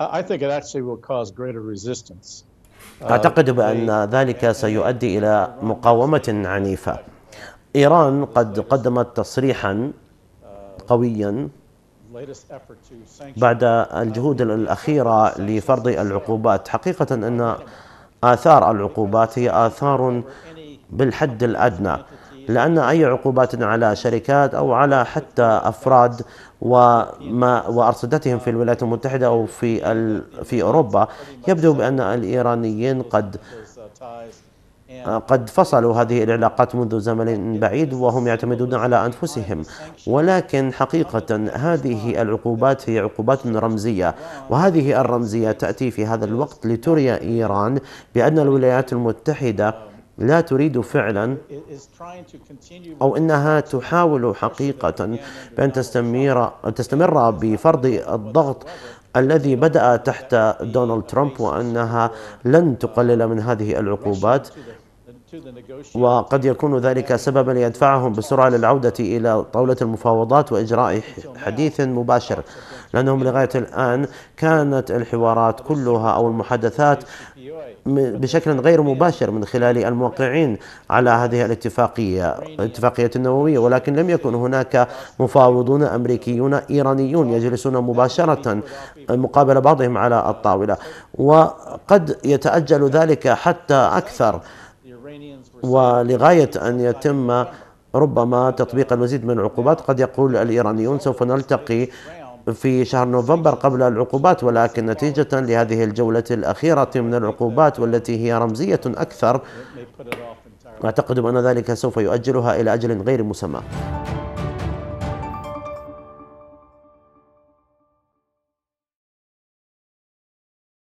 I think it actually will cause greater resistance. Uh, أعتقد بأن ذلك سيؤدي إلى مقاومة عنيفة. إيران قد قدمت تصريحا قويا بعد الجهود الأخيرة لفرض العقوبات حقيقة أن آثار العقوبات هي آثار بالحد الأدنى لأن أي عقوبات على شركات أو على حتى أفراد وما وأرصدتهم في الولايات المتحدة أو في ال في أوروبا يبدو بأن الإيرانيين قد قد فصلوا هذه العلاقات منذ زمن بعيد وهم يعتمدون على أنفسهم ولكن حقيقة هذه العقوبات هي عقوبات رمزية وهذه الرمزية تأتي في هذا الوقت لتري إيران بأن الولايات المتحدة لا تريد فعلا أو أنها تحاول حقيقة بأن تستمر, تستمر بفرض الضغط الذي بدأ تحت دونالد ترامب وأنها لن تقلل من هذه العقوبات وقد يكون ذلك سببا يدفعهم بسرعة للعودة إلى طاولة المفاوضات وإجراء حديث مباشر لأنهم لغاية الآن كانت الحوارات كلها أو المحادثات بشكل غير مباشر من خلال الموقعين على هذه الاتفاقية الاتفاقية النووية ولكن لم يكن هناك مفاوضون أمريكيون إيرانيون يجلسون مباشرة مقابل بعضهم على الطاولة وقد يتأجل ذلك حتى أكثر ولغاية أن يتم ربما تطبيق المزيد من العقوبات قد يقول الإيرانيون سوف نلتقي في شهر نوفمبر قبل العقوبات ولكن نتيجة لهذه الجولة الأخيرة من العقوبات والتي هي رمزية أكثر أعتقد أن ذلك سوف يؤجلها إلى أجل غير مسمى